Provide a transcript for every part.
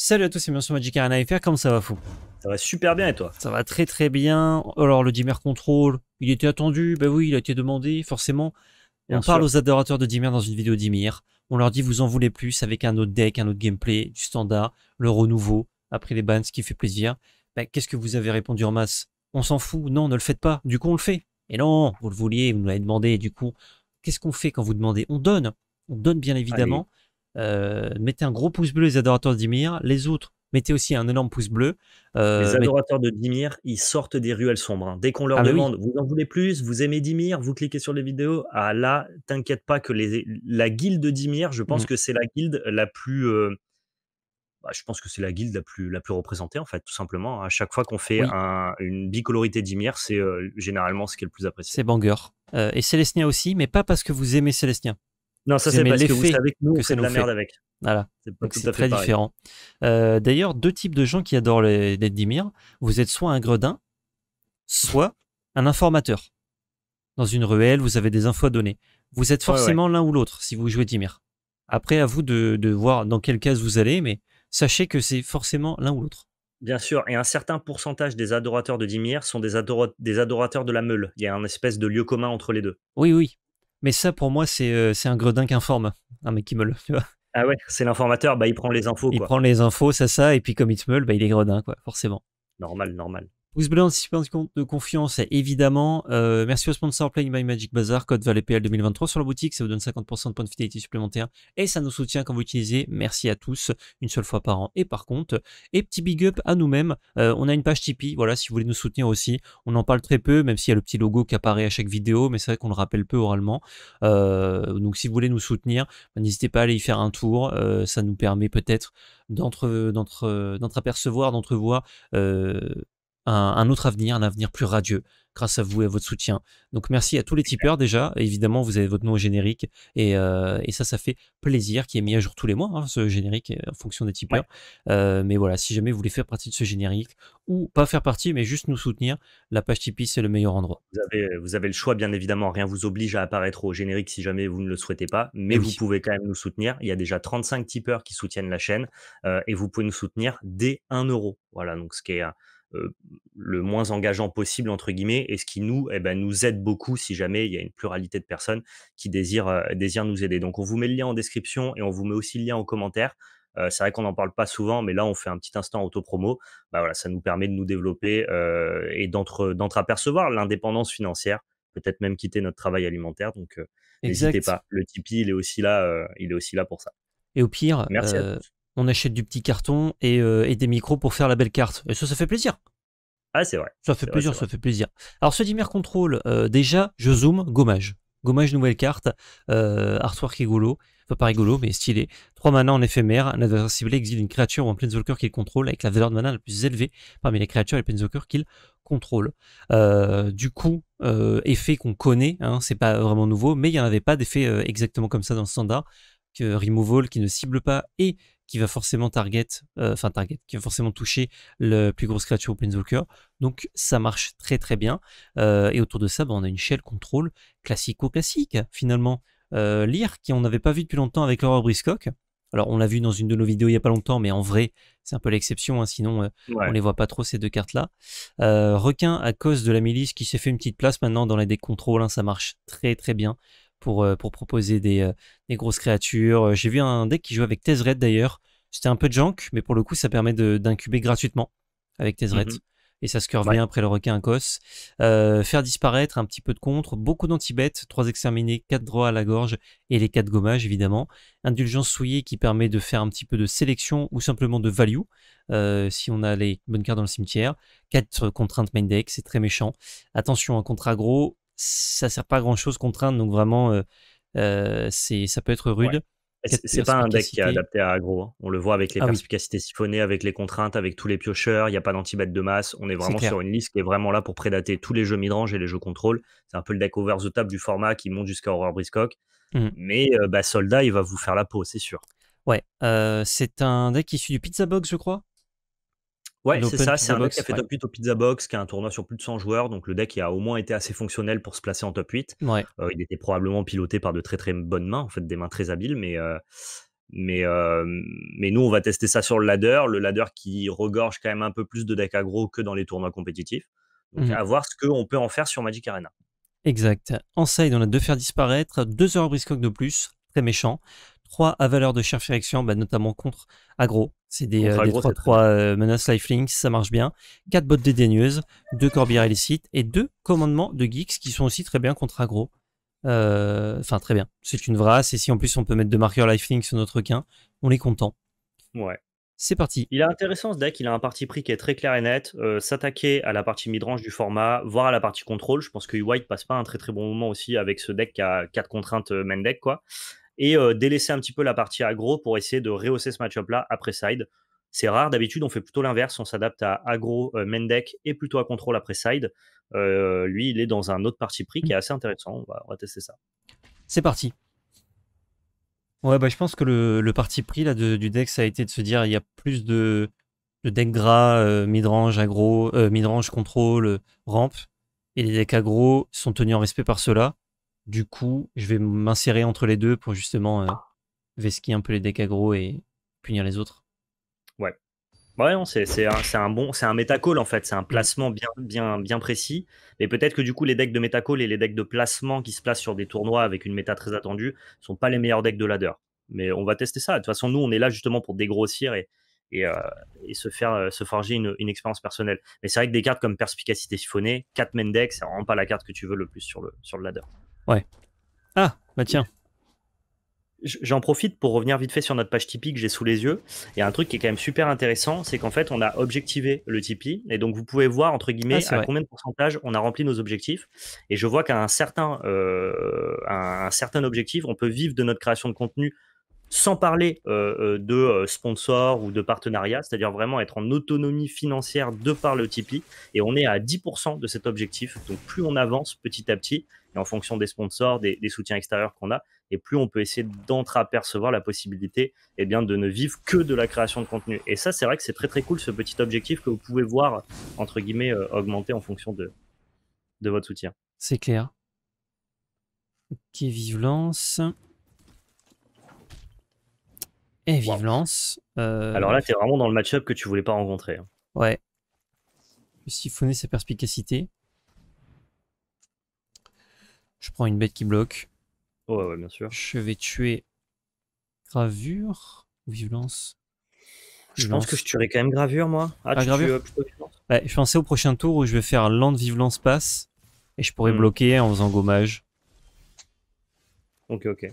Salut à tous c'est bien sur Magic Arena comment ça va fou Ça va super bien et toi Ça va très très bien. Alors le Dimmer Control, il était attendu, bah oui, il a été demandé, forcément. on parle aux adorateurs de Dimmer dans une vidéo Dimir, On leur dit vous en voulez plus avec un autre deck, un autre gameplay, du standard, le renouveau, après les bans, ce qui fait plaisir. Bah, qu'est-ce que vous avez répondu en masse On s'en fout, non, ne le faites pas, du coup on le fait. Et non, vous le vouliez, vous nous l'avez demandé, et du coup, qu'est-ce qu'on fait quand vous demandez On donne, on donne bien évidemment. Euh, mettez un gros pouce bleu les adorateurs de Dimir. Les autres, mettez aussi un énorme pouce bleu. Euh, les adorateurs de Dimir, ils sortent des ruelles sombres. Hein. Dès qu'on leur ah, demande, vous en voulez plus, vous aimez Dimir, vous cliquez sur les vidéos. Ah là, t'inquiète pas que la guilde de Dimir, je pense mm. que c'est la guilde la plus. Euh, bah, je pense que c'est la guilde la plus, la plus représentée, en fait, tout simplement. Hein. À chaque fois qu'on fait une bicolorité Dimir c'est généralement ce qui est le plus apprécié. C'est banger. et Célestia aussi, mais pas parce que vous aimez Célestia. Non, ça c'est parce que vous savez nous, c'est de la merde avec. Voilà. C'est très différent. Euh, d'ailleurs, deux types de gens qui adorent les, Dimir. Vous êtes soit un gredin, soit un informateur. Dans une ruelle, vous avez des infos à donner. Vous êtes forcément l'un ou l'autre si vous jouez Dimir. Après, à vous de, voir dans quelle case vous allez, mais sachez que c'est forcément l'un ou l'autre. Bien sûr, et un certain pourcentage des adorateurs de Dimir sont des, des adorateurs de la meule. Il y a un espèce de lieu commun entre les deux. Oui, oui, mais ça, pour moi, euh, c'est un gredin qui informe, un mec qui meule, tu vois. Ah ouais, c'est l'informateur, bah, il prend les infos. Il prend les infos, ça, ça, et puis comme il te meule, bah, il est gredin, quoi, forcément. Normal, normal un compte de confiance, évidemment. Euh, merci au sponsor playing My Magic Bazaar, code valépl 2023 sur la boutique. Ça vous donne 50% de points de fidélité supplémentaires et ça nous soutient quand vous utilisez Merci à tous, une seule fois par an. Et par contre, et petit big up à nous-mêmes. Euh, on a une page Tipeee, voilà, si vous voulez nous soutenir aussi. On en parle très peu, même s'il y a le petit logo qui apparaît à chaque vidéo, mais c'est vrai qu'on le rappelle peu oralement. Euh, donc si vous voulez nous soutenir, bah, n'hésitez pas à aller y faire un tour. ça nous permet peut-être d'entre, d'entre, d'entrevoir un, autre avenir, un avenir plus radieux grâce à vous et à votre soutien. Donc merci à tous les tipeurs déjà. Évidemment, vous avez votre nom au générique et, euh, ça, ça fait plaisir qui est mis à jour tous les mois, hein, ce générique euh, en fonction des tipeurs. Euh, mais voilà, si jamais vous voulez faire partie de ce générique ou pas faire partie, mais juste nous soutenir, la page Tipeee, c'est le meilleur endroit. Vous avez, le choix, bien évidemment. Rien vous oblige à apparaître au générique si jamais vous ne le souhaitez pas, mais ah vous pouvez quand même nous soutenir. Il y a déjà 35 tipeurs qui soutiennent la chaîne et vous pouvez nous soutenir dès 1 euro. Voilà, donc ce qui est le moins engageant possible, entre guillemets, et ce qui nous, eh ben, nous aide beaucoup si jamais il y a une pluralité de personnes qui désirent, désirent nous aider. Donc on vous met le lien en description et on vous met aussi le lien en commentaire. c'est vrai qu'on n'en parle pas souvent, mais là, on fait un petit instant auto-promo. Bah, voilà, ça nous permet de nous développer et d'entre-apercevoir l'indépendance financière, peut-être même quitter notre travail alimentaire. Donc, n'hésitez pas. Le Tipeee, il est aussi là, il est aussi là pour ça. Et au pire, Merci à tous on achète du petit carton euh, et, des micros pour faire la belle carte. Et ça, ça fait plaisir. Ah, c'est vrai. Ça fait plaisir, ça fait plaisir. Alors, ce Dimmer Control, euh, déjà, je zoome, gommage. Gommage, nouvelle carte, euh, artwork rigolo. Enfin, pas rigolo, mais stylé. 3 manas en éphémère, un adversaire ciblé exile une créature ou un planeswalker qu'il contrôle avec la valeur de mana la plus élevée parmi les créatures et les planeswalkers qu'il contrôle. du coup, effet qu'on connaît, hein, c'est pas vraiment nouveau, mais il n'y en avait pas d'effet exactement comme ça dans le standard removal qui ne cible pas et qui va forcément target, euh, enfin target, qui va forcément toucher le plus gros scratch open Planeswalker. Donc ça marche très très bien. Euh, et autour de ça, bah, on a une shell control classico-classique finalement. Euh, Lire, qui on n'avait pas vu depuis longtemps avec Laura Briscock. Alors on l'a vu dans une de nos vidéos il n'y a pas longtemps, mais en vrai c'est un peu l'exception, hein. sinon euh, on on les voit pas trop ces deux cartes-là. requin à cause de la milice qui s'est fait une petite place maintenant dans la deck hein, ça marche très très bien. Euh, pour, proposer des, euh, grosses créatures. Euh, j'ai vu un deck qui jouait avec Tezred d'ailleurs. C'était un peu junk, mais pour le coup, ça permet d'incuber gratuitement avec mmh Tezred. Et ça se curve bien après le requin à cos faire disparaître un petit peu de contre, beaucoup d'anti-bêtes, 3 exterminés, 4 droits à la gorge et les 4 gommages évidemment. Indulgence souillée qui permet de faire un petit peu de sélection ou simplement de value si on a les bonnes cartes dans le cimetière. 4 contraintes main deck, c'est très méchant. Attention, un contre aggro, ça sert pas à grand chose contre un, donc vraiment, euh, euh, c'est, ça peut être rude. C'est pas un deck qui est adapté à agro hein. On le voit avec les ah perspicacités siphonnées, avec les contraintes, avec tous les piocheurs. Il n'y a pas danti de masse. On est vraiment sur une liste qui est vraiment là pour prédater tous les jeux midrange et les jeux contrôle. C'est un peu le deck over the top du format qui monte jusqu'à Horror Briscock. Mmh. Mais euh, bah, Soldat, il va vous faire la peau, c'est sûr. Ouais. c'est un deck issu du Pizza Box, je crois. Ouais, c'est ça, c'est un deck qui a fait top 8 au Pizza Box, qui a un tournoi sur plus de 100 joueurs, donc le deck a au moins été assez fonctionnel pour se placer en top 8. Euh, il était probablement piloté par de très très bonnes mains, en fait des mains très habiles, mais, euh, mais, euh, mais nous on va tester ça sur le ladder, le ladder qui regorge quand même un peu plus de decks aggro que dans les tournois compétitifs. Donc mmh à voir ce qu'on peut en faire sur Magic Arena. Exact. En side, on a deux faire disparaître, deux heures Briscoe de plus, très méchant. 3 à valeur de direction, bah, notamment contre aggro. C'est des, 3 euh, euh, menaces lifelinks, ça marche bien. 4 bottes dédaigneuses, 2 corbières illicites et 2 commandements de geeks qui sont aussi très bien contre aggro. Euh, enfin, très bien. C'est une vraie. et si en plus on peut mettre 2 marqueurs lifelinks sur notre quin, on est content. Ouais. C'est parti. Il est intéressant ce deck, il a un parti pris qui est très clair et net. S'attaquer à la partie midrange du format, voire à la partie contrôle. Je pense que White passe pas un très très bon moment aussi avec ce deck qui a 4 contraintes main deck. quoi et euh, délaisser un petit peu la partie agro pour essayer de rehausser ce match-up-là après side. C'est rare, d'habitude on fait plutôt l'inverse, on s'adapte à agro euh, deck et plutôt à contrôle après side. Euh, lui, il est dans un autre parti pris qui est assez intéressant. On va, tester ça. C'est parti. Ouais, bah, je pense que le, parti pris là, du deck, ça a été de se dire il y a plus de, de deck gras, midrange, agro, midrange, contrôle, rampe. Et les decks agro sont tenus en respect par cela. Du coup, je vais m'insérer entre les deux pour justement euh, un peu les decks aggro et punir les autres. Ouais. Ouais, c'est un, bon, c'est un métacole en fait, c'est un mmh. placement bien, bien, bien précis. Mais peut-être que du coup, les decks de métacall et les decks de placement qui se placent sur des tournois avec une méta très attendue sont pas les meilleurs decks de ladder. Mais on va tester ça. De toute façon, nous, on est là justement pour dégrossir et, et, euh, se faire euh, se forger une, expérience personnelle. Mais c'est vrai que des cartes comme Perspicacité Siphonnée, 4 mendex, c'est vraiment pas la carte que tu veux le plus sur le, sur le ladder. Ouais. Ah, bah tiens. J'en profite pour revenir vite fait sur notre page Tipeee que j'ai sous les yeux. Et un truc qui est quand même super intéressant, c'est qu'en fait, on a objectivé le Tipeee. Et donc, vous pouvez voir, entre guillemets, ah, à combien de pourcentage on a rempli nos objectifs. Et je vois qu'à euh, un, un certain objectif, on peut vivre de notre création de contenu sans parler euh, euh, de euh, sponsors ou de partenariats, c'est-à-dire vraiment être en autonomie financière de par le Tipeee. Et on est à 10% de cet objectif. Donc plus on avance petit à petit, et en fonction des sponsors, des, soutiens extérieurs qu'on a, et plus on peut essayer dentre la possibilité eh bien, de ne vivre que de la création de contenu. Et ça, c'est vrai que c'est très très cool ce petit objectif que vous pouvez voir, entre guillemets, augmenter en fonction de, de votre soutien. C'est clair. Ok, vive Lance. Et vive euh, Alors là, tu es vraiment dans le match-up que tu voulais pas rencontrer. Hein. Ouais. Siphonner sa perspicacité. Je prends une bête qui bloque. ouais, ouais, bien sûr. Je vais tuer Gravure ou Vive lance Je pense que je tuerai quand même Gravure, moi. Ah, ah gravure. Euh, je pensais au prochain tour où je vais faire Land Vive lance Passe et je pourrais hmm. bloquer en faisant gommage. Ok, ok.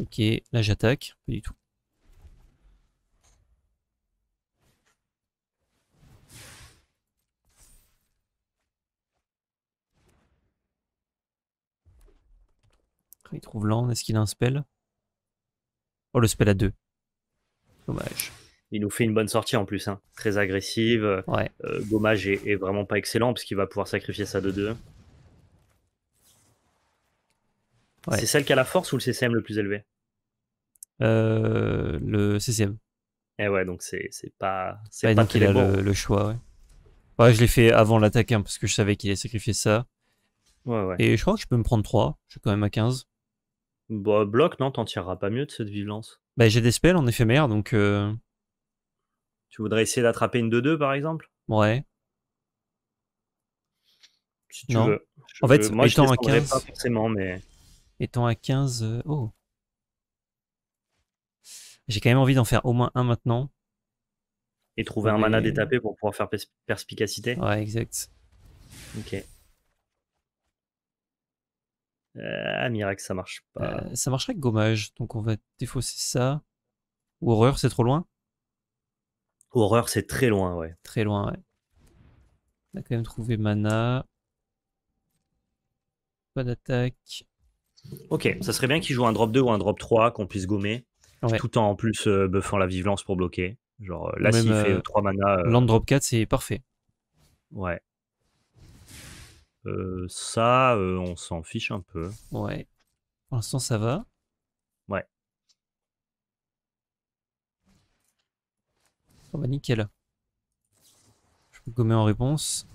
Ok, là j'attaque, pas du tout. Il trouve l'an, est-ce qu'il a un spell Oh, le spell à deux. Dommage. Il nous fait une bonne sortie en plus, hein. très agressive. Ouais. Euh, Gommage est, vraiment pas excellent parce qu'il va pouvoir sacrifier ça de deux. C'est celle qui a la force ou le CCM le plus élevé euh, Le CCM. Et eh ouais, donc c'est pas. C'est pas qu'il a le, choix, ouais. Ouais, je l'ai fait avant l'attaque hein, parce que je savais qu'il allait sacrifier ça. Ouais, ouais. Et je crois que je peux me prendre 3. Je suis quand même à 15. Bah, bloc, non, t'en tireras pas mieux de cette violence. Bah, j'ai des spells en éphémère, donc. Euh. Tu voudrais essayer d'attraper une 2-2 par exemple Ouais. non. en fait, moi, étant je à 15. Pas forcément, mais. Étant à 15... Euh, oh J'ai quand même envie d'en faire au moins un maintenant. Et trouver un mana détapé pour pouvoir faire perspicacité Ouais, exact. Ok. Euh, ah miracle, ça marche pas. Euh, ça marcherait avec gommage, donc on va défausser ça. horreur, c'est trop loin Horreur, c'est très loin, ouais. Très loin, ouais. On a quand même trouvé mana. Pas d'attaque. Ok, ça serait bien qu'il joue un drop 2 ou un drop 3 qu'on puisse gommer, tout en en plus euh, buffant la vivance pour bloquer. Genre euh, là, s'il fait 3 euh, mana. Land drop 4, c'est parfait. Ouais. ça, on s'en fiche un peu. Ouais. Pour l'instant, ça va. Ouais. Oh bah nickel. Je peux gommer en réponse.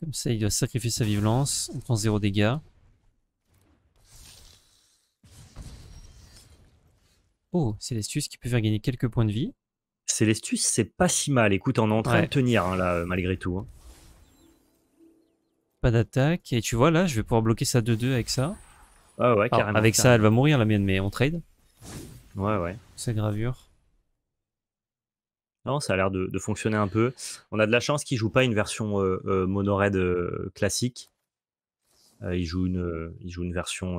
Comme ça, il doit sacrifier sa vivance, On prend zéro dégâts. Oh, c'est qui peut faire gagner quelques points de vie. Célestus, c'est pas si mal. Écoute, on est en train de tenir hein, là, euh, malgré tout. Hein. Pas d'attaque. Et tu vois, là, je vais pouvoir bloquer sa 2-2 avec ça. Ah ouais, ah, carrément. avec ça, elle va mourir la mienne, mais on trade. Ouais, ouais. Sa gravure. Non, ça a l'air de, fonctionner un peu. On a de la chance qu'il joue pas une version euh, euh, euh classique. il, joue une, il joue une version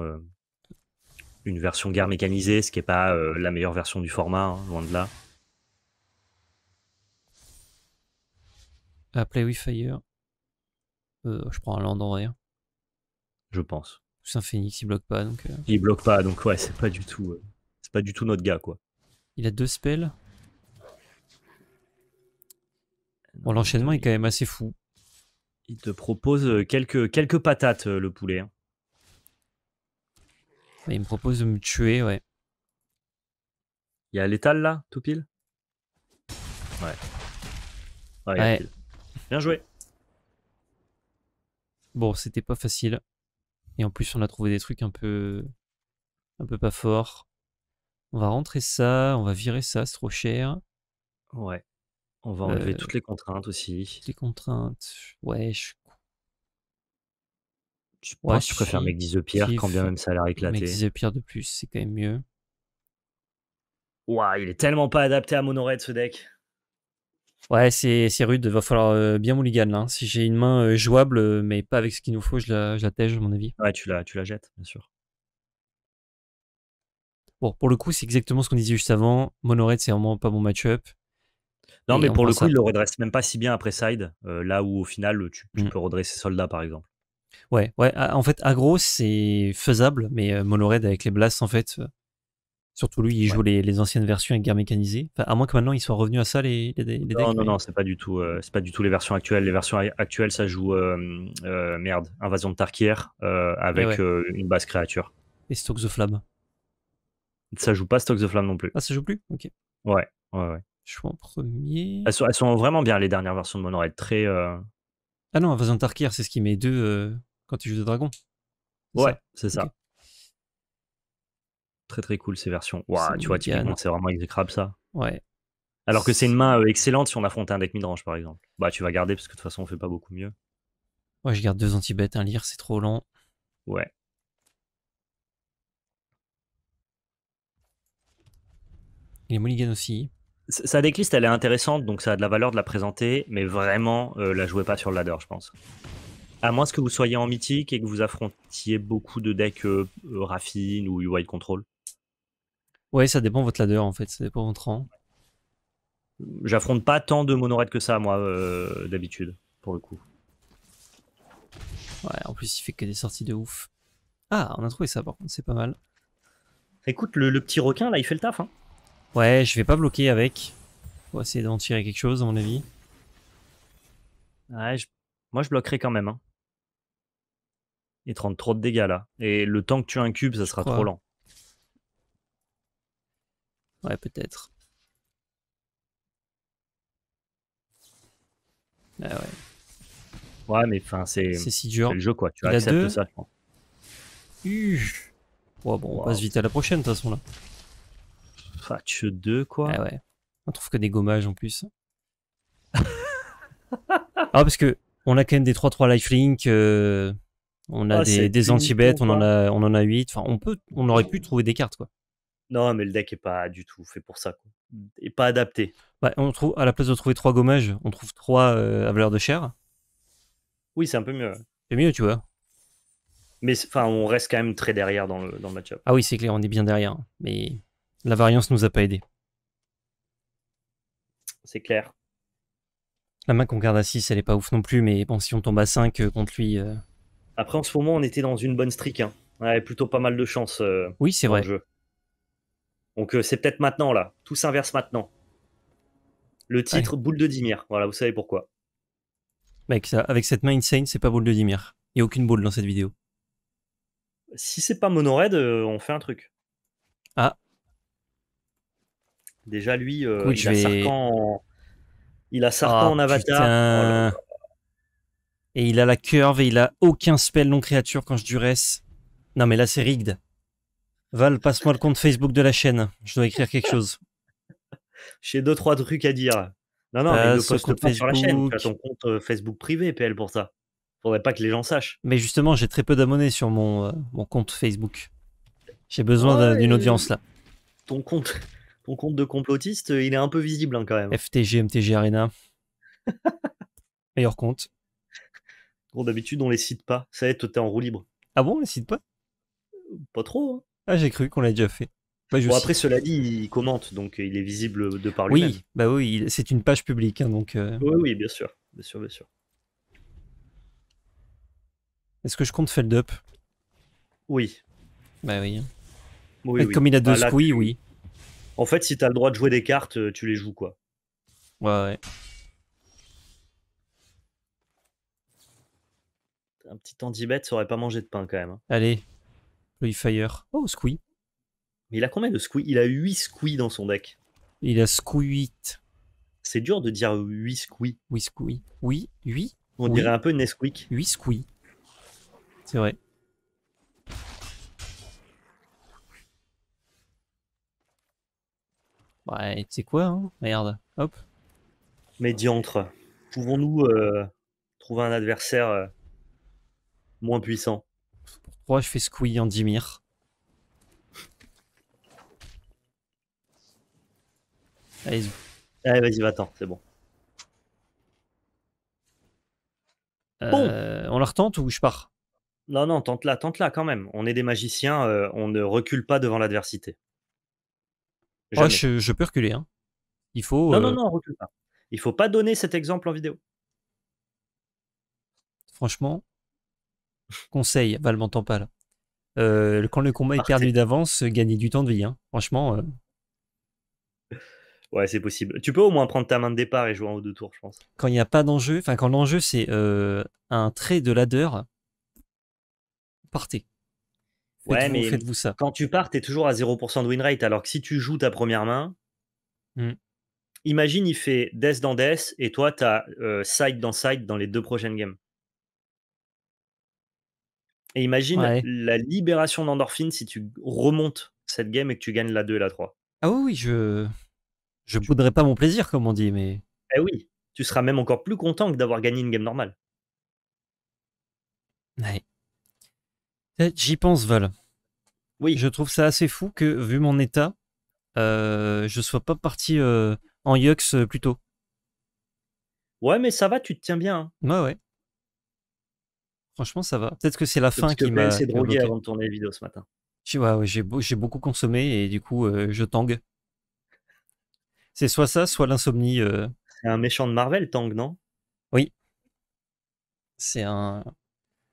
une version guerre mécanisée, ce qui est pas euh, la meilleure version du format, hein, loin de là. À Play with Fire, euh, je prends un land Je pense. C'est un Phoenix, il bloque pas donc. Euh. Il bloque pas donc ouais, c'est pas du tout, c'est pas du tout notre gars quoi. Il a deux spells. Bon, l'enchaînement est quand même assez fou. Il te propose quelques, quelques patates, le poulet. Hein il me propose de me tuer, ouais. Il y a l'étal là, tout pile Ouais. Ouais. Bien joué. Bon, c'était pas facile. Et en plus, on a trouvé des trucs un peu. un peu pas forts. On va rentrer ça, on va virer ça, c'est trop cher. Ouais. On va enlever euh, toutes les contraintes aussi. les contraintes. Ouais, je ouais, je préfère Make the Pierre quand bien même ça a l'air éclaté. Make the de plus, c'est quand même mieux. Ouah, il est tellement pas adapté à mon ce deck. Ouais, c'est rude. Il Va falloir euh, bien mouligan là. Hein. Si j'ai une main euh, jouable, euh, mais pas avec ce qu'il nous faut, je la, à mon avis. Ouais, tu la, tu la jettes, bien sûr. Bon, pour le coup, c'est exactement ce qu'on disait juste avant. Monored, c'est vraiment pas mon match-up. Non, mais pour le coup, il le redresse même pas si bien après side, là où au final, tu, mmh. peux redresser soldat par exemple. Ouais, ouais. En fait, aggro, c'est faisable, mais euh, Monored avec les blasts, en fait, euh, surtout lui, il joue les, les, anciennes versions avec guerre mécanisée. à moins que maintenant, ils soient revenus à ça, les, les, decks. Non, non, non, c'est pas, du tout, euh, c'est pas du tout les versions actuelles. Les versions actuelles, ça joue, merde, Invasion de Tarkir avec une base créature. Et Stock the Flame. Ça joue pas Stock the Flame non plus. Ah, ça joue plus Ok. Ouais, ouais, ouais. Je suis en premier. Elles sont, elles sont, vraiment bien, les dernières versions de Monored. Très, ah non, Invasion Tarkir, c'est ce qui met deux euh, quand tu joues de dragons. Ouais, c'est ça. Très très cool ces versions. Waouh, tu vois, typiquement, c'est vraiment exécrable ça. Ouais. Alors que c'est une main euh, excellente si on affrontait un deck midrange par exemple. Bah, tu vas garder parce que de toute façon, on fait pas beaucoup mieux. Ouais, je garde deux anti-bêtes, un lire, c'est trop lent. Ouais. Il est mulligan aussi. Sa decklist, elle est intéressante, donc ça a de la valeur de la présenter, mais vraiment, euh, la jouez pas sur le ladder, je pense. À moins que vous soyez en mythique et que vous affrontiez beaucoup de decks euh, euh, Raffine ou UI Control. Ouais, ça dépend votre ladder en fait, ça dépend de votre rang. J'affronte pas tant de monoraids que ça, moi, d'habitude, pour le coup. Ouais, en plus, il fait que des sorties de ouf. Ah, on a trouvé ça bon, c'est pas mal. Écoute, le, le petit requin là, il fait le taf, hein. Ouais, je vais pas bloquer avec. Faut essayer d'en tirer quelque chose, à mon avis. Ouais, moi je bloquerai quand même. Hein. Et trop de dégâts là. Et le temps que tu incubes, ça sera trop lent. Ouais, peut-être. Ouais, ah ouais. Ouais, mais enfin, c'est si dur. le jeu, quoi. Tu acceptes ça, je crois. Ouais, bon, on passe vite à la prochaine, de toute façon, là. Patch 2, quoi. Ah ouais. On trouve que des gommages en plus. ah, parce que on a quand même des 3-3 lifelink, euh, on a ah, des, des anti-bêtes, on, en a, on en a 8. Enfin, on, peut, on aurait pu trouver des cartes, quoi. Non, mais le deck est pas du tout fait pour ça, quoi. Et pas adapté. Bah, on trouve, à la place de trouver 3 gommages, on trouve 3 euh, à valeur de chair. Oui, c'est un peu mieux. C'est mieux, tu vois. Mais enfin, on reste quand même très derrière dans le, dans le match-up. Ah oui, c'est clair, on est bien derrière. Hein. Mais la variance nous a pas aidé. C'est clair. La main qu'on garde à 6, elle est pas ouf non plus, mais bon, si on tombe à 5 euh, contre lui. Euh, Après, en ce moment, on était dans une bonne streak. Hein. On avait plutôt pas mal de chance. Euh, oui, c'est vrai. jeu. Donc, euh, c'est peut-être maintenant, là. Tout s'inverse maintenant. Le titre, boule de Dimir. Voilà, vous savez pourquoi. Mec, avec cette main insane, c'est pas boule de Dimir. Il n'y a aucune boule dans cette vidéo. Si c'est pas mono-raid, on fait un truc. Ah, Déjà, lui, euh, il, a sarpent en... Ah, avatar. Oh et il a la curve et il a aucun spell non créature quand je duresse. Non, mais là, c'est rigged. Val, passe-moi le compte Facebook de la chaîne. Je dois écrire quelque chose. J'ai deux, trois trucs à dire. Non, non, Facebook. Euh, sur la chaîne. Tu ton compte euh, Facebook privé, PL, pour ça. Faudrait pas que les gens sachent. Mais justement, j'ai très peu d'abonnés sur mon, compte Facebook. J'ai besoin d'une audience là. Ton compte, compte de complotiste, euh, il est un peu visible hein, quand même. FTG, MTG Arena. Meilleur compte. Bon, d'habitude, on les cite pas. Ça y est, en roue libre. Ah bon, on les cite pas euh, Pas trop. Hein. Ah, j'ai cru qu'on l'a déjà fait. Bah, après, cela dit, il commente, donc euh, il est visible de par lui-même. Oui, bah oui, c'est une page publique, hein, donc. Oui, oui, bien sûr, bien sûr, bien sûr. Est-ce que je compte Feldup Oui. Bah oui. oui, oui. Comme il a bah deux squis oui. En fait, si t'as le droit de jouer des cartes, euh, tu les joues, quoi. Ouais, ouais. Un petit anti ça aurait pas mangé de pain, quand même. Hein. Allez, le Fire. Oh, Squee. Mais il a combien de squeeze Il a 8 Squee dans son deck. Il a Squee 8. C'est dur de dire 8 Squee. Oui, Squee. Oui, 8 On dirait un peu Nesquik. 8 Squee. C'est vrai. Ouais, tu sais quoi, hein merde, hop. Mais diantre, pouvons-nous euh, trouver un adversaire euh, moins puissant Pourquoi je fais squeeze en Dimir Allez-y. Allez, allez vas va-t'en, c'est bon. Euh, bon. On la retente ou je pars Non, non, tente-la, tente-la quand même. On est des magiciens, on ne recule pas devant l'adversité. Oh, je, peux reculer. Hein. Il faut. Non, euh, non, non, recule pas. Il faut pas donner cet exemple en vidéo. Franchement, conseil, Val m'entend pas là. Euh, quand le combat est perdu d'avance, euh, gagner du temps de vie. Hein. Franchement. Ouais, c'est possible. Tu peux au moins prendre ta main de départ et jouer en haut de tour, je pense. Quand il n'y a pas d'enjeu, enfin, quand l'enjeu c'est un trait de ladder, partez. Ouais, mais Quand tu pars, es toujours à 0% de win rate, alors que si tu joues ta première main, mm. imagine il fait death dans death et toi t'as as euh, side dans side dans les deux prochaines games. Et imagine la libération d'endorphine si tu remontes cette game et que tu gagnes la 2 et la 3. Ah oui, je. Je voudrais pas mon plaisir, comme on dit, mais. Eh oui, tu seras même encore plus content que d'avoir gagné une game normale. Ouais. Eh, j'y pense, Val. Oui. Je trouve ça assez fou que, vu mon état, je euh, je sois pas parti euh, en Yux euh, plus tôt. Ouais, mais ça va, tu te tiens bien. Hein. Ouais, ouais. Franchement, ça va. Peut-être que c'est la fin qui m'a. C'est drogué avant de tourner les ce matin. ouais, j'ai, j'ai beaucoup consommé et du coup, je tangue. C'est soit ça, soit l'insomnie. C'est un méchant de Marvel, Tang, non Oui. C'est un.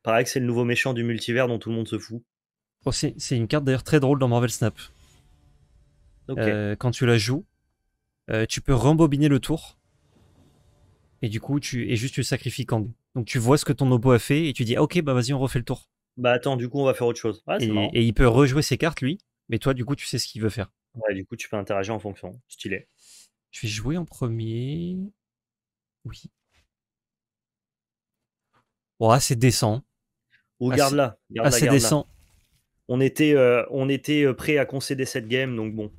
Pareil que c'est le nouveau méchant du multivers dont tout le monde se fout. Oh, c'est une carte d'ailleurs très drôle dans Marvel Snap. Euh, quand tu la joues, euh, tu peux rembobiner le tour. Et du coup, tu et juste tu sacrifies Kang. Donc tu vois ce que ton oppo a fait et tu dis ah, ok bah vas-y on refait le tour. Bah attends du coup on va faire autre chose. et, il peut rejouer ses cartes lui, mais toi du coup tu sais ce qu'il veut faire. Ouais du coup tu peux interagir en fonction. Stylé. Je vais jouer en premier. Oui. Ouah c'est décent garde là. assez On était, euh, on était euh, prêt à concéder cette game, donc bon.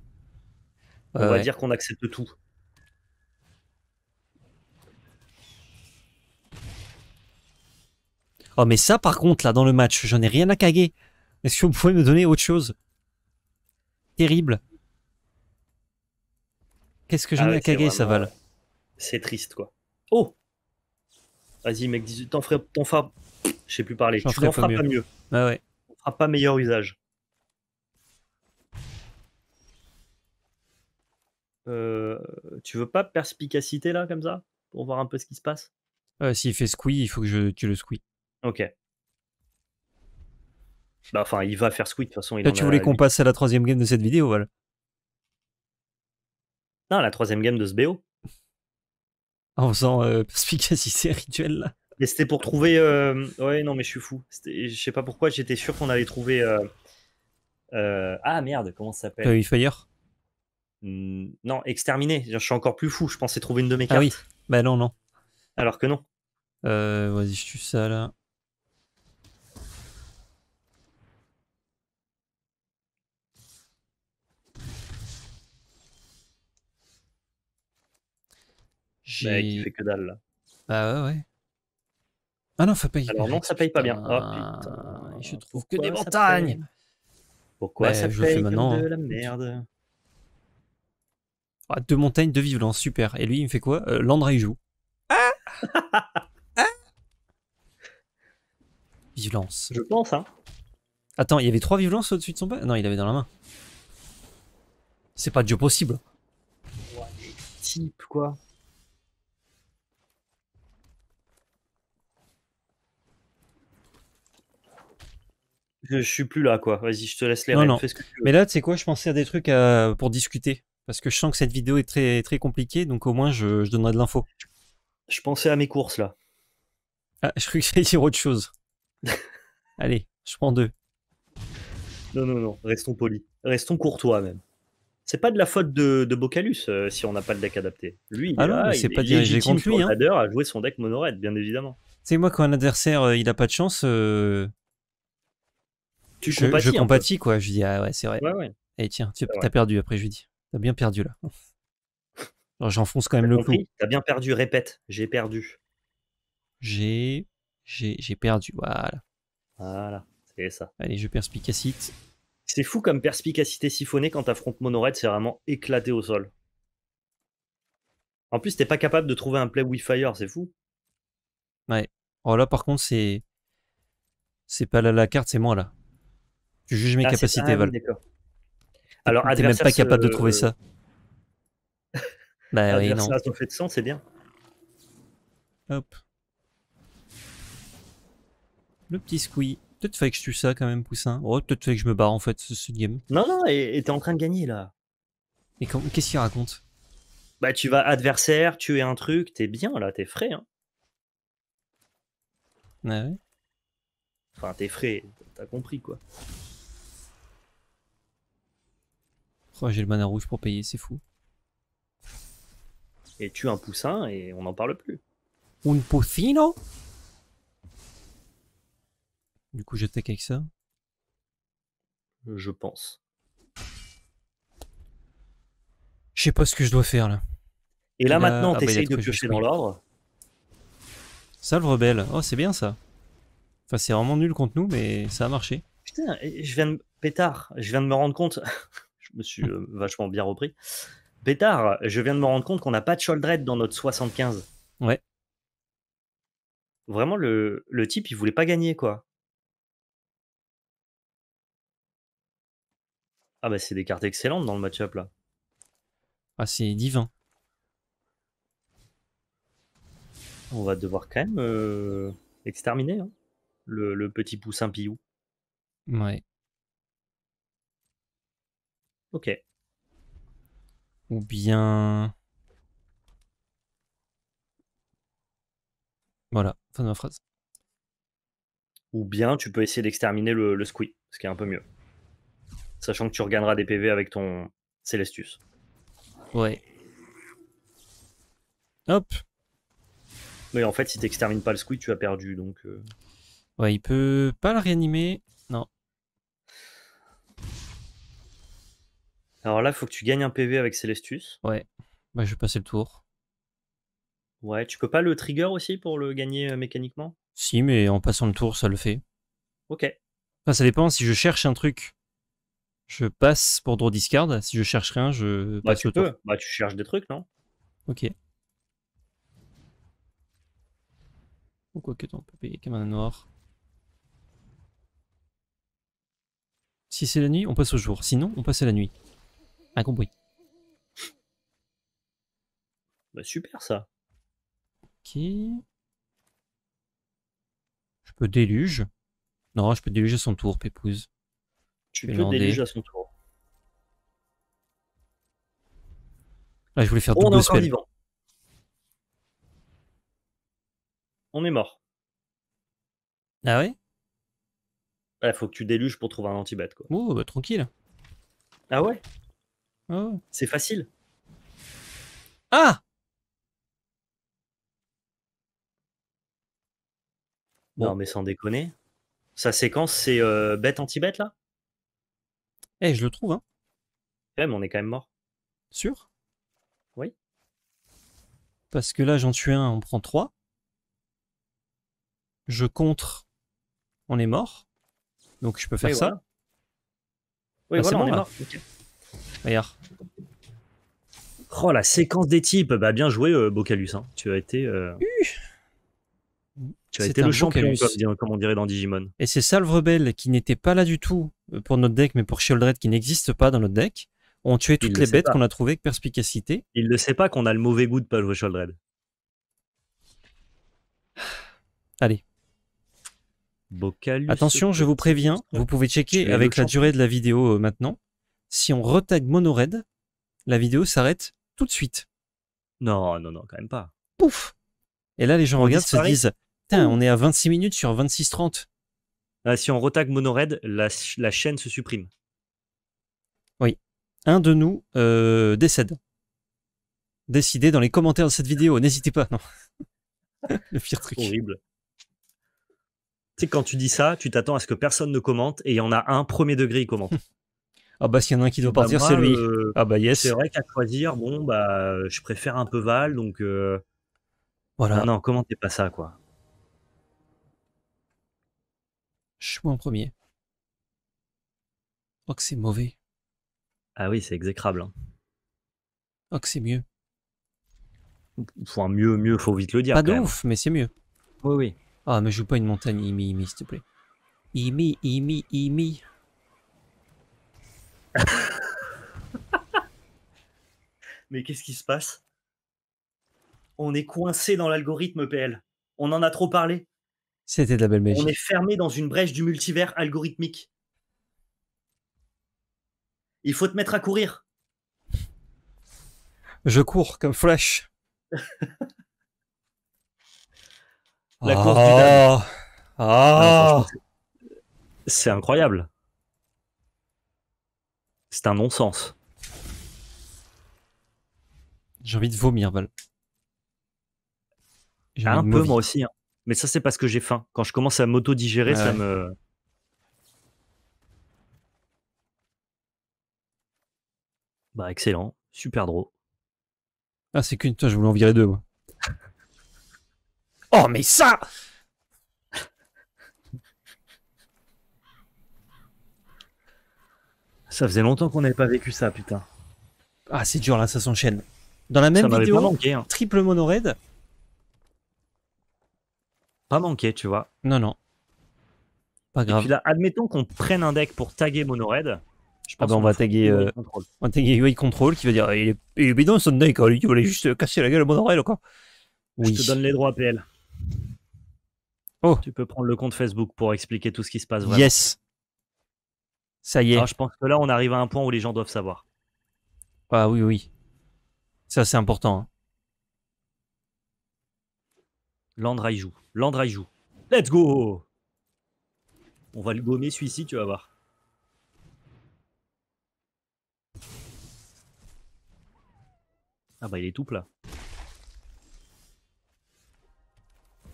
On va dire qu'on accepte tout. Oh, mais ça, par contre, là, dans le match, j'en ai rien à caguer. Est-ce que vous pouvez me donner autre chose Terrible. Qu'est-ce que j'en ah ai à caguer, ça Saval C'est triste, quoi. Oh Vas-y, mec, t'en femme je sais plus parler. Tu n'en feras pas mieux. Ah ouais. On ne fera pas meilleur usage. Euh, tu veux pas perspicacité là comme ça pour voir un peu ce qui se passe euh, S'il fait squee, il faut que je tue le squee. Ok. Bah, enfin, il va faire squee de toute façon. tu voulais qu'on passe à la troisième game de cette vidéo, voilà. Non, la troisième game de ce BO. En faisant euh, perspicacité rituelle là. Mais c'était pour trouver. Euh, ouais, non, mais je suis fou. Je sais pas pourquoi, j'étais sûr qu'on allait trouver. Euh, euh, ah merde, comment ça s'appelle Fire hmm, Non, exterminé. Je suis encore plus fou. Je pensais trouver une de mes Ah cartes. oui. Bah non, non. Alors que non. Euh, Vas-y, je tue ça là. fait que dalle là. Bah ouais, ouais. Ah non, ça paye Alors, non, ça paye pas bien. Oh putain. Je trouve que des montagnes. Pourquoi ça paye, bah, maintenant... Hein. de la merde ah, Deux montagnes, deux violence, super. Et lui, il me fait quoi euh, il joue. Ah, ah, ah violence. Je pense, hein. Attends, il y avait trois violences au-dessus de son pas Non, il avait dans la main. C'est pas jeu possible. type, quoi. je, suis plus là, quoi. Vas-y, je te laisse les non, ce que Mais là, tu sais quoi, je pensais à des trucs euh, pour discuter. Parce que je sens que cette vidéo est très, très compliquée, donc au moins je, je donnerai de l'info. Je pensais à mes courses, là. Ah, je croyais que j'allais dire autre chose. Allez, je prends deux. Non, non, non, restons polis. Restons courtois, même. C'est pas de la faute de, Bocalus euh, si on n'a pas le deck adapté. Lui, il ah pas dirigé contre lui. Hein. à jouer son deck monored, bien évidemment. Tu sais, moi, quand un adversaire euh, il n'a pas de chance, je, compatis. quoi. Je dis, ah ouais, c'est vrai. Ouais, Et eh, tiens, tu as perdu après, je lui dis. T'as bien perdu là. alors J'enfonce quand même le coup T'as bien perdu, répète. J'ai perdu. J'ai. J'ai perdu, voilà. Voilà, c'est ça. Allez, je perspicacite. C'est fou comme perspicacité siphonnée quand t'affrontes Monorette, c'est vraiment éclaté au sol. En plus, t'es pas capable de trouver un play with fire c'est fou. Ouais. Oh là, par contre, c'est. C'est pas la carte, c'est moi là. Tu juges mes ah, capacités, Val. Alors, t'es même pas capable de trouver ça. bah oui, non. fait de c'est bien. Hop. Le petit squee. Peut-être que je tue ça quand même, Poussin. Oh, peut-être que je me barre en fait, ce, game. Non, non, et t'es en train de gagner là. Mais qu'est-ce qu'il raconte Bah, tu vas adversaire, tuer un truc, t'es bien là, t'es frais. Hein. Ah ouais. Enfin, t'es frais, t'as compris quoi. j'ai le mana rouge pour payer, c'est fou. Et tu un poussin et on n'en parle plus. Un poussino Du coup, j'attaque avec ça Je pense. Je sais pas ce que je dois faire là. Et là, maintenant, ah, bah, t'essayes de piocher dans l'ordre. Salve rebelle. Oh, c'est bien ça. Enfin, c'est vraiment nul contre nous, mais ça a marché. Putain, je viens de. Pétard, je viens de me rendre compte. me suis euh, vachement bien repris. Pétard, je viens de me rendre compte qu'on n'a pas de Choldred dans notre 75. Ouais. Vraiment, le, type, il voulait pas gagner, quoi. Ah bah c'est des cartes excellentes dans le match-up là. Ah c'est divin. On va devoir quand même euh, exterminer hein, le, petit poussin Pillou. Ouais. Ok. Ou bien... Voilà, fin de ma phrase. Ou bien tu peux essayer d'exterminer le, le ce qui est un peu mieux. Sachant que tu regagneras des PV avec ton Celestus. Ouais. Hop. Mais en fait, si tu pas le squid, tu as perdu. Donc, euh. Ouais, il peut pas le réanimer. Alors là, il faut que tu gagnes un PV avec Celestus. Ouais. Bah, je vais passer le tour. Ouais, tu peux pas le trigger aussi pour le gagner euh, mécaniquement Si, mais en passant le tour, ça le fait. Ok. Enfin, ça dépend. Si je cherche un truc, je passe pour draw discard. Si je cherche rien, je bah, passe tu tour. Bah, tu cherches des trucs, non Ok. Ou oh, quoi que t'en peux payer comme noir. Si c'est la nuit, on passe au jour. Sinon, on passe à la nuit compris Bah super ça. qui Je peux déluge. Non, je peux déluge à son tour, Pépouze. Tu peux déluge à son tour. Là, ah, je voulais faire double On On est mort. Ah ouais Il ah, faut que tu déluges pour trouver un antibat, quoi. Oh, bah, tranquille. Ah ouais Oh. C'est facile. Ah Non, mais sans déconner. Sa séquence, c'est euh, bête anti-bête, là Eh, je le trouve, hein. Ouais, eh, mais on est quand même mort. Sûr Oui. Parce que là, j'en tue un, on prend 3. Je contre, on est mort. Donc je peux faire ça. Oui, ah, on est mort. Oh, la séquence des types. Bah, bien joué, euh, Bocalus. Hein. Tu as été. Euh, tu as été le champion, comme, on dirait dans Digimon. Et c'est Salve Rebelle qui n'était pas là du tout euh, pour notre deck, mais pour Sheldred qui n'existe pas dans notre deck. On tué toutes les bêtes qu'on a trouvées avec perspicacité. Il ne sait pas qu'on a le mauvais goût de pas jouer Sheldred Allez. Bocalus Attention, je vous préviens, vous pouvez checker avec la durée de la vidéo maintenant si on retag MonoRed, la vidéo s'arrête tout de suite. Non, non, non, quand même pas. Pouf Et là, les gens regardent et se disent Tiens, on est à 26 minutes sur 26.30. Ah, si on retag MonoRed, la, la, chaîne se supprime. Oui. Un de nous euh, décède. Décidez dans les commentaires de cette vidéo, n'hésitez pas. Non. Le pire truc. Horrible. Tu sais, quand tu dis ça, tu t'attends à ce que personne ne commente et il y en a un premier degré qui commente. Ah bah s'il y en a un qui doit bah, partir, c'est lui. Euh, ah bah yes. C'est vrai qu'à choisir, bon bah euh, je préfère un peu Val, donc euh, voilà. non, comment t'es pas ça quoi Je suis en premier. Oh que c'est mauvais. Ah oui, c'est exécrable. Hein. Oh que c'est mieux. Enfin mieux, mieux, faut vite le dire. Pas de ouf, mais c'est mieux. Oui oui. Ah mais je joue pas une montagne Imi Imi s'il te plaît. Imi Imi Imi. Mais qu'est-ce qui se passe On est coincé dans l'algorithme PL. On en a trop parlé. C'était de la belle magie. On est fermé dans une brèche du multivers algorithmique. Il faut te mettre à courir. Je cours comme Flash. la ah. Ah. Ah, C'est incroyable. C'est un non-sens. J'ai envie de vomir, Val. Un peu, moi aussi. Hein. Mais ça, c'est parce que j'ai faim. Quand je commence à m'auto-digérer, ça me. Bah, excellent. Super drôle. Ah, c'est qu'une. Toi, je voulais en virer deux, moi. oh, mais ça Ça faisait longtemps qu'on n'avait pas vécu ça, putain. Ah, c'est dur là, ça s'enchaîne. Dans la même ça vidéo, pas manqué, hein. triple monoraid. Pas manqué, tu vois. Non, non. Pas grave. admettons qu'on prenne un deck pour taguer monoraid. Je ah pense ah on, va taguer, on va taguer UI Control qui va dire il est, bidon son deck, hein, il voulait juste casser la gueule à monoraid encore. Oui. Je te donne les droits PL. Oh. Tu peux prendre le compte Facebook pour expliquer tout ce qui se passe. Yes. Ça y est. Ah, je pense que là, on arrive à un point où les gens doivent savoir. Ah oui, oui. Ça, c'est important. Hein. joue. Landra joue. Let's go On va le gommer celui-ci, tu vas voir. Ah bah il est tout plat.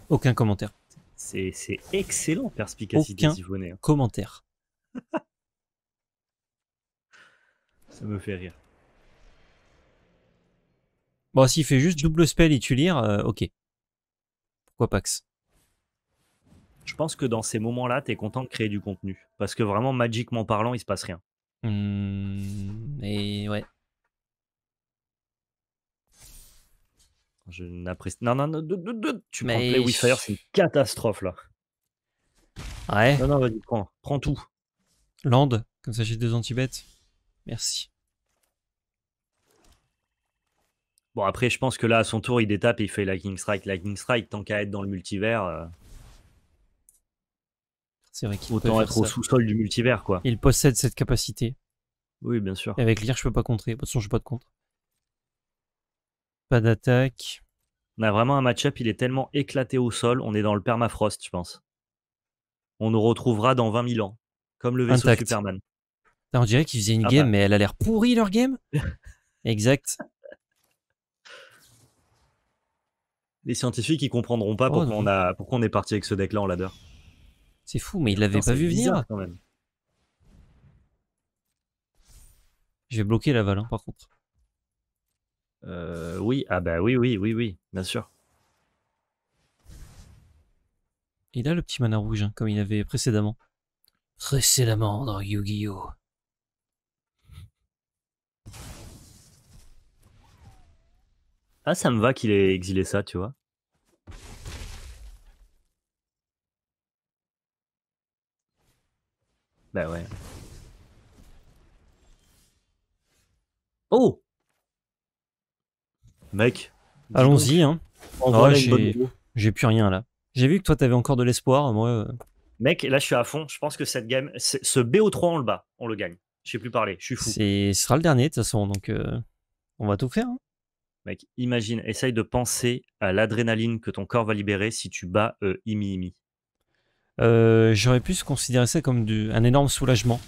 Aucun commentaire. C'est excellent perspicacité Aucun hein. Commentaire. me fait rire. Bon, s'il fait juste double spell et tu lire, euh, ok. Pourquoi Pax Je pense que dans ces moments-là, t'es content de créer du contenu. Parce que vraiment, magiquement parlant, il se passe rien. Mais mmh, ouais. Je n'apprécie. Non, non, non, tu prends le wildfire, c'est une catastrophe là. Ouais. Non, non, vas-y, prends, prends tout. Land, comme ça j'ai deux anti-bêtes. Merci. Bon, après, je pense que là, à son tour, il détape et il fait Lightning Strike. Lightning Strike, tant qu'à être dans le multivers. Euh, C'est vrai qu'il autant être au sous-sol du multivers, quoi. Il possède cette capacité. Oui, bien sûr. avec l'IR, je peux pas contrer. De toute façon, je pas de contre. Pas d'attaque. On a vraiment un match-up, il est tellement éclaté au sol, on est dans le permafrost, je pense. On nous retrouvera dans 20 000 ans, comme le vaisseau Superman. On dirait qu'ils faisaient une ah game, bah. mais elle a l'air pourrie leur game. exact. Les scientifiques, ils comprendront pas oh, pourquoi, on a, pourquoi on est parti avec ce deck-là en ladder. C'est fou, mais ils l'avaient pas vu venir. Quand même. Je vais bloquer la hein, par contre. Euh, oui, ah bah oui, oui, oui, oui, bien sûr. Il a le petit mana rouge, hein, comme il avait précédemment. Précédemment dans Yu-Gi-Oh! Ah, ça me va qu'il ait exilé ça, tu vois. Bah ouais. Oh Mec. Allons-y, hein. Oh, j'ai plus rien là. J'ai vu que toi, t'avais encore de l'espoir. Moi. Euh. Mec, là, je suis à fond. Je pense que cette game, ce BO3, on le bat. On le gagne. Je sais plus parler. Je suis fou. Ce sera le dernier, de toute façon. Donc, euh, on va tout faire. Hein. Mec, imagine, essaye de penser à l'adrénaline que ton corps va libérer si tu bats euh, Imi Imi. Euh, j'aurais pu considérer ça comme du, un énorme soulagement.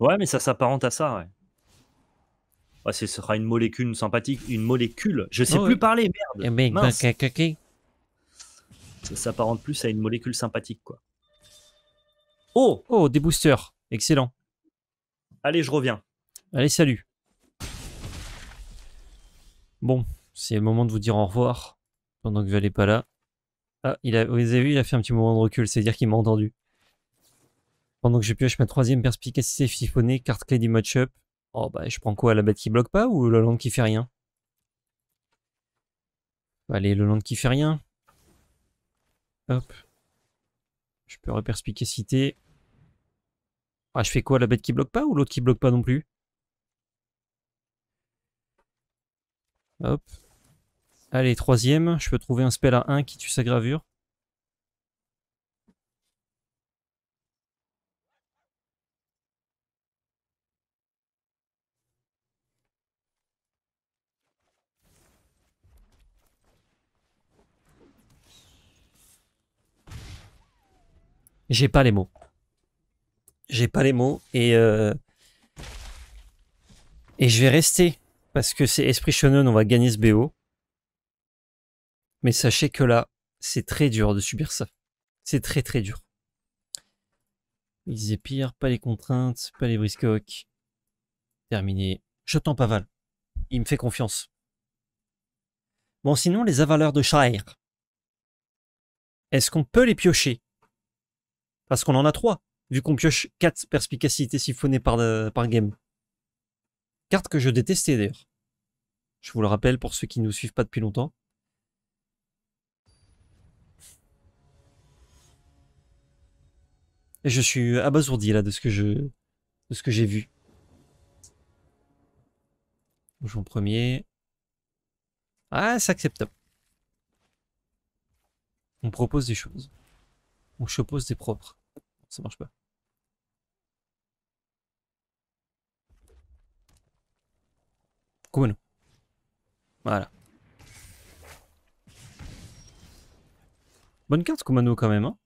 Ouais, mais ça s'apparente à ça, ouais. ce sera une molécule sympathique, une molécule. Je sais oh, plus parler, merde. Eh ben, ça s'apparente plus à une molécule sympathique, quoi. Oh Oh, des boosters. Excellent. Allez, je reviens. Allez, salut. Bon, c'est le moment de vous dire au revoir pendant que vous n'allez pas là. Ah, il a, vous avez vu, il a fait un petit moment de recul, c'est-à-dire qu'il m'a entendu. Pendant que je pioche ma troisième perspicacité siphonnée, carte clé du match-up. Oh bah, je prends quoi La bête qui bloque pas ou le land qui fait rien Allez, le land qui fait rien. Hop. Je peux perspicacité. Ah, je fais quoi La bête qui bloque pas ou l'autre qui bloque pas non plus Hop. Allez, troisième, je peux trouver un spell à 1 qui tue sa gravure. J'ai pas les mots. J'ai pas les mots et euh, et je vais rester parce que c'est Esprit Shonen, on va gagner ce BO. Mais sachez que là, c'est très dur de subir ça. C'est très très dur. Ils épirent, pas les contraintes, pas les briscoques. Terminé. Je t'en pavale. Il me fait confiance. Bon, sinon, les avaleurs de Shire. Est-ce qu'on peut les piocher Parce qu'on en a trois, vu qu'on pioche quatre perspicacités siphonnées par, euh, par game. Carte que je détestais d'ailleurs. Je vous le rappelle pour ceux qui ne nous suivent pas depuis longtemps. Et je suis abasourdi là de ce que je de ce que j'ai vu. J'en premier. Ah, c'est acceptable. On propose des choses. On se pose des propres. Ça marche pas. Voilà. Bonne carte Kumano quand même. Hein.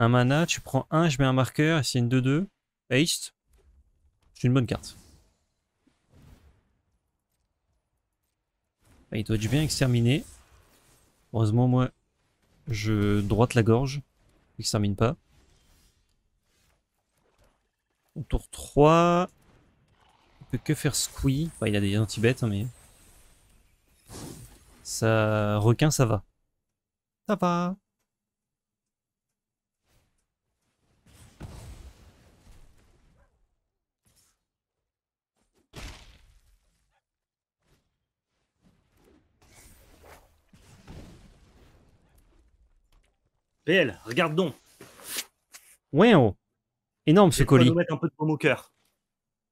un mana, tu prends un, je mets un marqueur, et c'est une 2-2. Haste. C'est une bonne carte. Ah, il doit être bien exterminé. Heureusement, moi, je droite la gorge. Il Extermine pas. tour 3, peut que faire Squee. il a des anti-bêtes, hein, mais. Ça. Requin, ça va. Ça va. PL, regarde donc. Ouais, oh. Énorme ce colis. On va mettre un peu de cœur.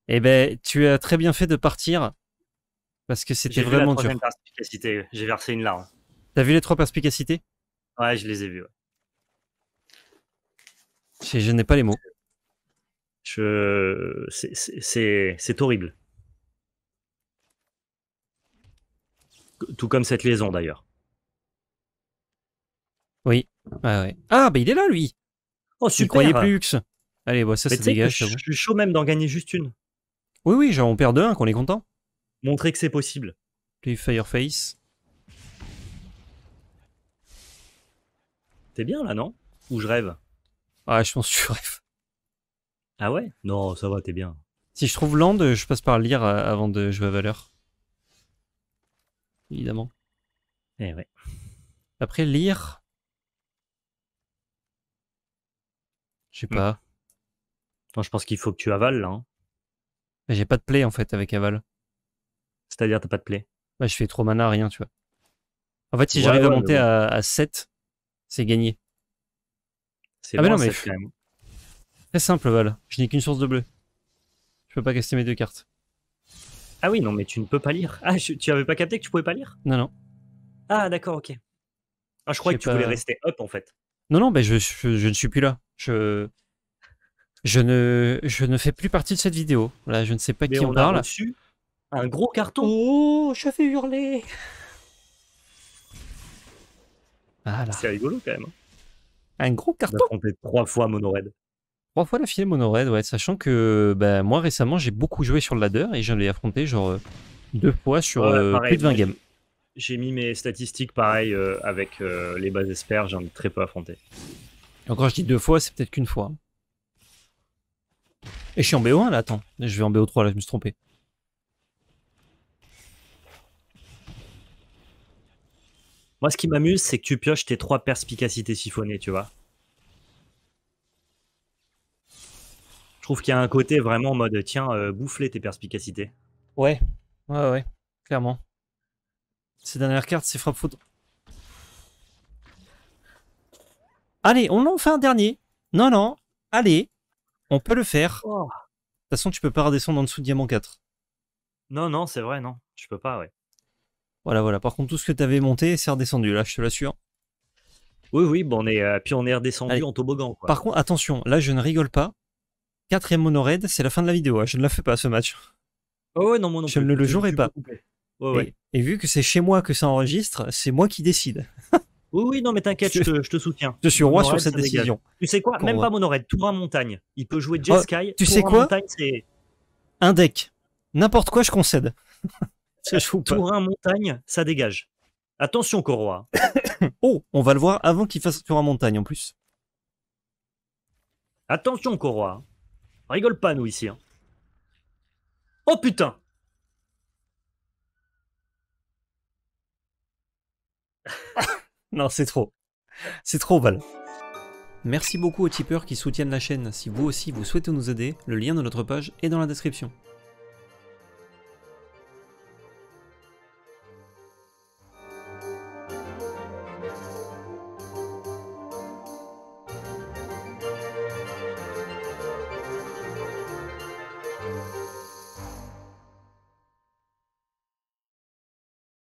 Eh ben, tu as très bien fait de partir parce que c'était vraiment dur. J'ai versé une larme. T'as vu les trois perspicacités Ouais, je les ai vues. Je, n'ai pas les mots. Je... C'est horrible. Tout comme cette liaison d'ailleurs. Oui. Ah, ouais. ah, bah il est là lui. Oh super. Il plus. Allez, bon, ça, c'est dégage. Je suis chaud même d'en gagner juste une. Oui, oui, genre on perd 2-1, qu'on est content. Montrer que c'est possible. Les Fireface. T'es bien là, non Ou je rêve Ah, je pense que tu rêves. Ah ouais Non, ça va, t'es bien. Si je trouve Land, je passe par lire euh, avant de jouer à valeur. Évidemment. Eh ouais. Après, lire. Je sais hmm. pas. je pense qu'il faut que tu avales là. Hein j'ai pas de play en fait avec Aval. C'est-à-dire, t'as pas de play bah, Je fais trop mana, rien, tu vois. En fait, si j'arrive à monter à, 7, c'est gagné. C'est ah bon, non, mais c'est Très simple, Val. Je n'ai qu'une source de bleu. Je peux pas caster mes deux cartes. Ah oui, non, mais tu ne peux pas lire. Ah, tu avais pas capté que tu pouvais pas lire Non, non. Ah, d'accord, ok. Ah, je croyais que tu pouvais rester up en fait. Non, non, mais je ne suis plus là. Je, je ne, je ne fais plus partie de cette vidéo. Là, je ne sais pas qui on en parle. un gros carton. Oh, je fais hurler. C'est rigolo quand même. Hein. Un gros carton. trois fois Monored. Trois fois la file Monored, ouais. Sachant que ben, moi récemment, j'ai beaucoup joué sur le ladder et j'en ai affronté genre euh, deux fois sur euh, plus de 20 games. J'ai mis mes statistiques pareil euh, avec les bases espères, j'en ai très peu affronté. Quand encore, je dis deux fois, c'est peut-être qu'une fois. Et je suis en BO1 là, attends. Je vais en BO3 là, je me suis trompé. Moi, ce qui m'amuse, c'est que tu pioches tes trois perspicacités siphonnées, tu vois. Je trouve qu'il y a un côté vraiment en mode tiens, euh, bouffler tes perspicacités. Ouais, ouais, ouais, clairement. Ces dernières cartes, c'est frappe foudre. Allez, on en fait un dernier. Non, non, allez. On peut le faire. Oh. De toute façon, tu peux pas redescendre en dessous de diamant 4. Non, non, c'est vrai, non. je peux pas, ouais. Voilà, voilà. Par contre, tout ce que tu avais monté, c'est redescendu, là, je te l'assure. Oui, oui, bon, on est, euh, puis on est redescendu en toboggan. Par contre, attention, là, je ne rigole pas. 4 et mono raid, c'est la fin de la vidéo. Hein. Je ne la fais pas, ce match. Oh, non, non Je ne le jouerai pas. et, vu que c'est chez moi que ça enregistre, c'est moi qui décide. Oui, oui, non, mais t'inquiète, je, je, te soutiens. Je suis roi sur cette décision. Tu sais quoi Même pas pas Tour en Montagne. Il peut jouer Jet oh, Sky. Tu sais quoi Un deck. N'importe quoi, je concède. Tour joue Montagne, ça dégage. Attention, Koroa oh, on va le voir avant qu'il fasse Tour en Montagne en plus. Attention, Koroa On rigole pas, nous, ici. Hein. Oh putain Non, c'est trop. C'est trop mal. Merci beaucoup aux tipeurs qui soutiennent la chaîne. Si vous aussi vous souhaitez nous aider, le lien de notre page est dans la description.